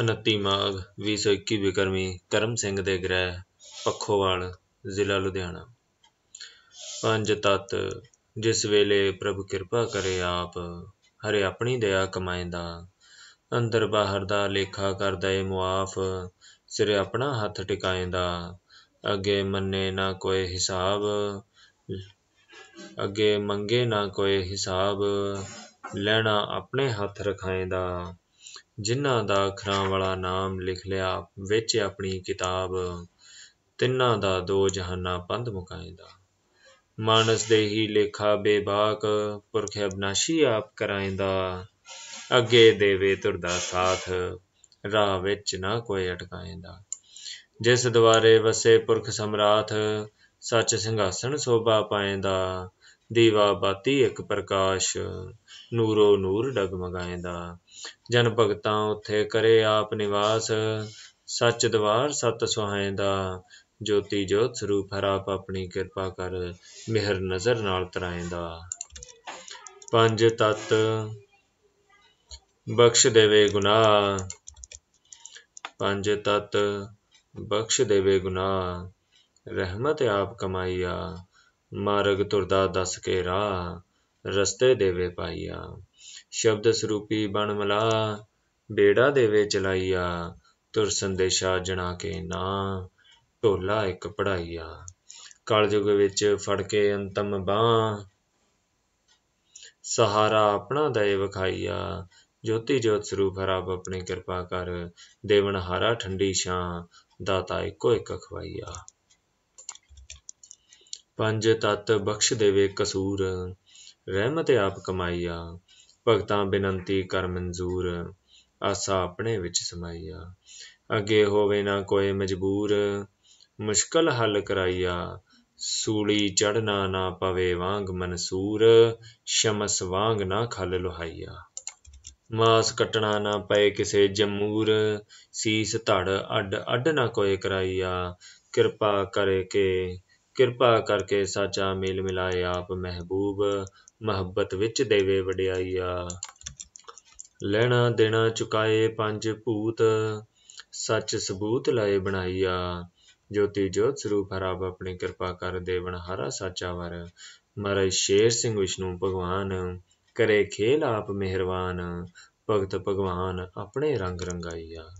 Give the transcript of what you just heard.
29 ਮਾਘ 2021 ਬਿਕਰਮੀ ਕਰਮ ਸਿੰਘ ਦੇ ਗ੍ਰਹਿ ਪੱਖੋਵਾਲ ਜ਼ਿਲ੍ਹਾ ਲੁਧਿਆਣਾ ਪੰਜ ਤਤ ਜਿਸ ਵੇਲੇ ਪ੍ਰਭ ਕਿਰਪਾ ਕਰੇ ਆਪ ਹਰੇ ਆਪਣੀ ਦਇਆ ਕਮਾਏਂਦਾ ਅੰਦਰ ਬਾਹਰ ਦਾ ਲੇਖਾ ਕਰਦਾ ਏ ਮੁਆਫ ਸਿਰੇ ਆਪਣਾ ਹੱਥ ਟਿਕਾਇਂਦਾ ਅੱਗੇ ਮੰਨੇ ਨਾ ਕੋਈ ਹਿਸਾਬ ਅੱਗੇ ਮੰਗੇ ਨਾ ਕੋਈ ਹਿਸਾਬ ਲੈਣਾ ਆਪਣੇ ਹੱਥ ਰਖਾਏਂਦਾ ਜਿਨ੍ਹਾਂ ਦਾ ਅਖਰਾਂ ਵਾਲਾ ਨਾਮ ਲਿਖ ਲਿਆ ਵਿੱਚ ਆਪਣੀ ਕਿਤਾਬ ਤਿੰਨਾਂ ਦਾ ਦੋ ਜਹਾਨਾਂ ਪੰਧ ਮੁਕਾਇਦਾ ਮਾਨਸ ਦੇ ਹੀ ਲੇਖਾ ਬੇਬਾਕ ਪੁਰਖ ਅਬਨਾਸ਼ੀ ਆਪ ਕਰਾਇਦਾ ਅੱਗੇ ਦੇਵੇ ਤੁਰਦਾ ਸਾਥ ਰਾਹ ਵਿੱਚ ਨਾ ਕੋਈ ਅਟਕਾਇਦਾ ਜਿਸ ਦੁਆਰੇ ਵਸੇ ਪੁਰਖ ਸਮਰਾਥ ਸੱਚ ਸਿੰਘਾਸਣ ਸੋਭਾ ਪਾਇਦਾ ਦੀਵਾ ਬਾਤੀ ਇੱਕ ਪ੍ਰਕਾਸ਼ ਨੂਰੋ ਨੂਰ ਡਗਮਗਾਇਂਦਾ ਜਨ ਭਗਤਾ ਉਥੇ ਕਰੇ ਆਪ ਨਿਵਾਸ ਸੱਚ ਦਵਾਰ ਸਤ ਸੁਹਾਇਂਦਾ ਜੋਤੀ ਜੋਤ ਸਰੂਪ ਹਰ ਆਪ ਆਪਣੀ ਕਿਰਪਾ ਕਰ ਮਿਹਰ ਨਜ਼ਰ ਨਾਲ ਤਰਾਇਂਦਾ ਪੰਜ ਤਤ ਬਖਸ਼ ਦੇਵੇ ਗੁਨਾਹ ਪੰਜ ਤਤ ਬਖਸ਼ ਦੇਵੇ ਗੁਨਾਹ ਰਹਿਮਤ ਆਪ ਕਮਾਈਆ ਮਾਰਗ ਤੁਰਦਾ ਦੱਸ ਕੇ ਰਾਹ ਰਸਤੇ ਦੇਵੇ ਪਾਈਆ ਸ਼ਬਦ ਸਰੂਪੀ ਬਣ ਮਲਾ ਬੇੜਾ ਦੇਵੇ ਚਲਾਈਆ ਤੁਰ ਸੰਦੇਸ਼ਾ ਜਣਾ ਕੇ ਨਾ ਢੋਲਾ ਇੱਕ ਪੜਾਈਆ ਕਲਯੁਗ ਵਿੱਚ ਫੜ ਕੇ ਅੰਤਮ ਬਾਹ ਸਹਾਰਾ ਆਪਣਾ ਦਏ ਵਿਖਾਈਆ ਜੋਤੀ ਜੋਤ ਸਰੂਪ ਹਰਾਬ ਆਪਣੀ ਕਿਰਪਾ ਕਰ ਦੇਵਨ ਹਾਰਾ ਠੰਡੀ ਛਾਂ ਦਾਤਾ ਇੱਕੋ ਇੱਕ ਖਵਾਈਆ ਪੰਜ ਤਤ ਬਖਸ਼ ਦੇਵੇ ਕਸੂਰ ਰਹਿਮਤ ਆਪ ਕਮਾਈਆ ਭਗਤਾਂ ਬੇਨੰਤੀ ਕਰ ਮਨਜ਼ੂਰ ਆਸਾ ਆਪਣੇ ਵਿੱਚ ਸਮਾਈਆ ਅੱਗੇ ਹੋਵੇ ਨਾ ਕੋਈ ਮਜਬੂਰ ਮੁਸ਼ਕਲ ਹੱਲ ਕਰਾਈਆ ਸੂਲੀ ਚੜਨਾ ਨਾ ਪਵੇ ਵਾਂਗ ਮਨਸੂਰ ਸ਼ਮਸ ਵਾਂਗ ਨਾ ਖਲ ਲੋਹਾਈਆ ਮਾਸ ਕਟਣਾ ਨਾ ਪਏ ਕਿਸੇ ਜਮੂਰ ਸੀਸ ਧੜ ਅੱਡ ਅੱਡ ਨਾ ਕੋਈ ਕਰਾਈਆ ਕਿਰਪਾ ਕਰੇ ਕੇ ਕਿਰਪਾ ਕਰਕੇ ਸਾਚਾ ਮੇਲ ਮਿਲਾਏ ਆਪ ਮਹਿਬੂਬ ਮੁਹੱਬਤ ਵਿੱਚ ਦੇਵੇ ਵਡਿਆਈਆ ਲੈਣਾ ਦੇਣਾ ਚੁਕਾਏ ਪੰਜ ਭੂਤ ਸੱਚ ਸਬੂਤ ਲਾਏ ਬਣਾਈਆ ਜੋਤੀ ਜੋਤ ਸਰੂਪ ਹਰਾਬ ਆਪਣੀ ਕਿਰਪਾ ਕਰ ਦੇਵਨ ਹਰਾ ਸਾਚਾ ਵਰ ਮਹਾਰਾਜ ਸ਼ੇਰ ਸਿੰਘ ਵਿਸ਼ਨੂੰ ਭਗਵਾਨ ਕਰੇ ਖੇਲ ਆਪ ਮਿਹਰਬਾਨ ਭਗਤ ਭਗਵਾਨ ਆਪਣੇ ਰੰਗ ਰੰਗਾਈਆ